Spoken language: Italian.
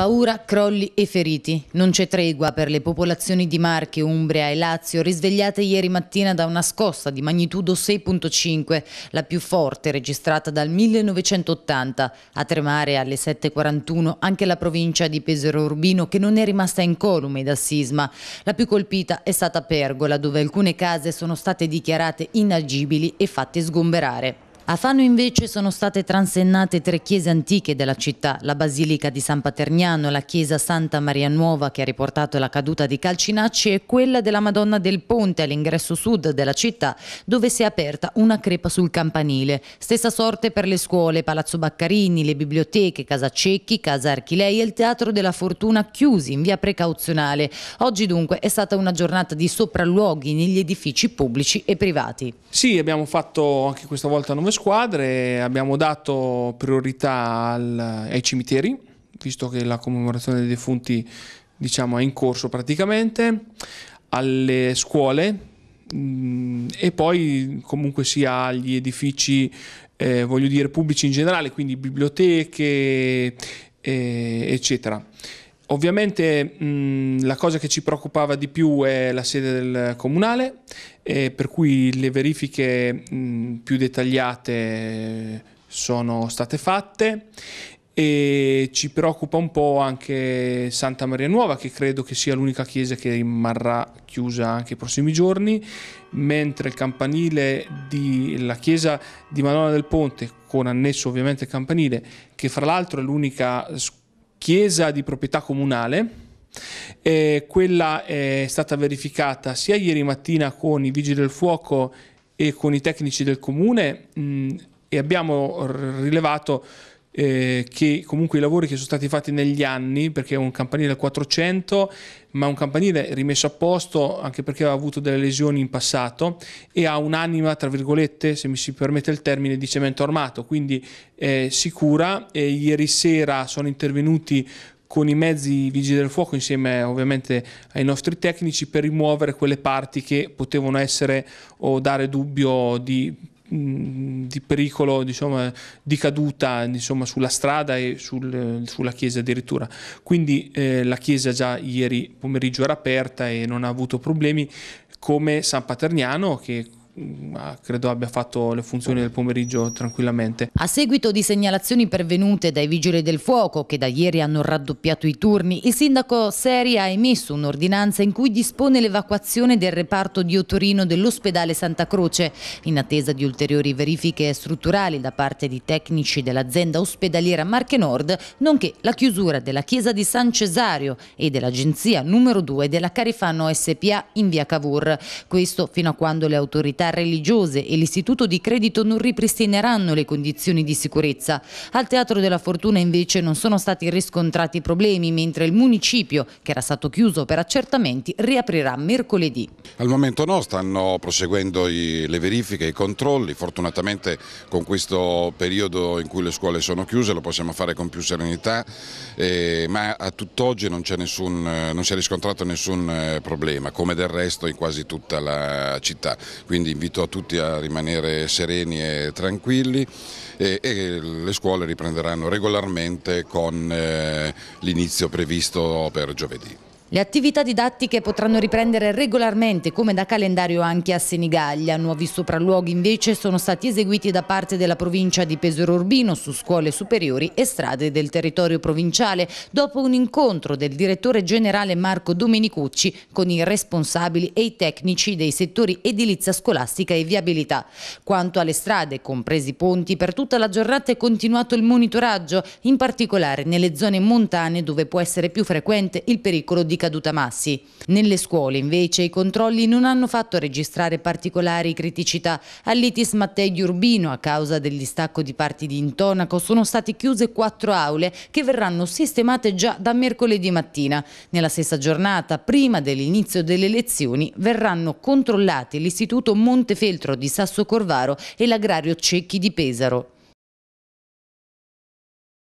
Paura, crolli e feriti. Non c'è tregua per le popolazioni di Marche, Umbria e Lazio, risvegliate ieri mattina da una scossa di magnitudo 6.5, la più forte registrata dal 1980. A tremare alle 7.41 anche la provincia di Pesero Urbino, che non è rimasta incolume dal sisma. La più colpita è stata Pergola, dove alcune case sono state dichiarate inagibili e fatte sgomberare. A Fano invece sono state transennate tre chiese antiche della città, la Basilica di San Paterniano, la chiesa Santa Maria Nuova che ha riportato la caduta di Calcinacci e quella della Madonna del Ponte all'ingresso sud della città dove si è aperta una crepa sul campanile. Stessa sorte per le scuole, Palazzo Baccarini, le biblioteche, Casa Cecchi, Casa Archilei e il Teatro della Fortuna chiusi in via precauzionale. Oggi dunque è stata una giornata di sopralluoghi negli edifici pubblici e privati. Sì, abbiamo fatto anche questa volta nove scuole squadre abbiamo dato priorità al, ai cimiteri, visto che la commemorazione dei defunti diciamo, è in corso praticamente, alle scuole mh, mm, e poi comunque sia agli edifici eh, voglio dire pubblici in generale, quindi biblioteche eh, eccetera. Ovviamente mh, la cosa che ci preoccupava di più è la sede del comunale, eh, per cui le verifiche mh, più dettagliate sono state fatte e ci preoccupa un po' anche Santa Maria Nuova che credo che sia l'unica chiesa che rimarrà chiusa anche i prossimi giorni mentre il campanile della chiesa di Madonna del Ponte con annesso ovviamente il campanile che fra l'altro è l'unica scuola chiesa di proprietà comunale. Eh, quella è stata verificata sia ieri mattina con i vigili del fuoco e con i tecnici del comune mh, mm, e abbiamo rilevato eh, che comunque i lavori che sono stati fatti negli anni, perché è un campanile 400, ma un campanile rimesso a posto anche perché ha avuto delle lesioni in passato e ha un'anima, tra virgolette, se mi si permette il termine, di cemento armato, quindi è sicura. E ieri sera sono intervenuti con i mezzi vigili del fuoco insieme ovviamente ai nostri tecnici per rimuovere quelle parti che potevano essere o dare dubbio di di pericolo diciamo, eh, di caduta insomma, sulla strada e sul, sulla chiesa addirittura. Quindi eh, la chiesa già ieri pomeriggio era aperta e non ha avuto problemi come San Paterniano che Mm, credo abbia fatto le funzioni del pomeriggio tranquillamente. A seguito di segnalazioni pervenute dai vigili del fuoco che da ieri hanno raddoppiato i turni, il sindaco Seri ha emesso un'ordinanza in cui dispone l'evacuazione del reparto di Otorino dell'ospedale Santa Croce in attesa di ulteriori verifiche strutturali da parte di tecnici dell'azienda ospedaliera Marche Nord, nonché la chiusura della chiesa di San Cesario e dell'agenzia numero 2 della Carifano SPA in via Cavour. Questo fino a quando le autorità religiose e l'istituto di credito non ripristineranno le condizioni di sicurezza. Al Teatro della Fortuna invece non sono stati riscontrati problemi, mentre il municipio, che era stato chiuso per accertamenti, riaprirà mercoledì. Al momento no, stanno proseguendo i, le verifiche, i controlli, fortunatamente con questo periodo in cui le scuole sono chiuse lo possiamo fare con più serenità, eh, ma a tutt'oggi non, non si è riscontrato nessun eh, problema, come del resto in quasi tutta la città, quindi invito a tutti a rimanere sereni e tranquilli e, e le scuole riprenderanno regolarmente con eh, l'inizio previsto per giovedì. Le attività didattiche potranno riprendere regolarmente come da calendario anche a Senigallia. Nuovi sopralluoghi invece sono stati eseguiti da parte della provincia di Pesaro Urbino su scuole superiori e strade del territorio provinciale dopo un incontro del direttore generale Marco Domenicucci con i responsabili e i tecnici dei settori edilizia scolastica e viabilità. Quanto alle strade, compresi i ponti, per tutta la giornata è continuato il monitoraggio, in particolare nelle zone montane dove può essere più frequente il pericolo di caduta massi. Nelle scuole invece i controlli non hanno fatto registrare particolari criticità. All'ITIS Mattei di Urbino a causa del distacco di parti di intonaco sono state chiuse quattro aule che verranno sistemate già da mercoledì mattina. Nella stessa giornata, prima dell'inizio delle lezioni, verranno controllati l'istituto Montefeltro di Sasso Corvaro e l'agrario Cecchi di Pesaro.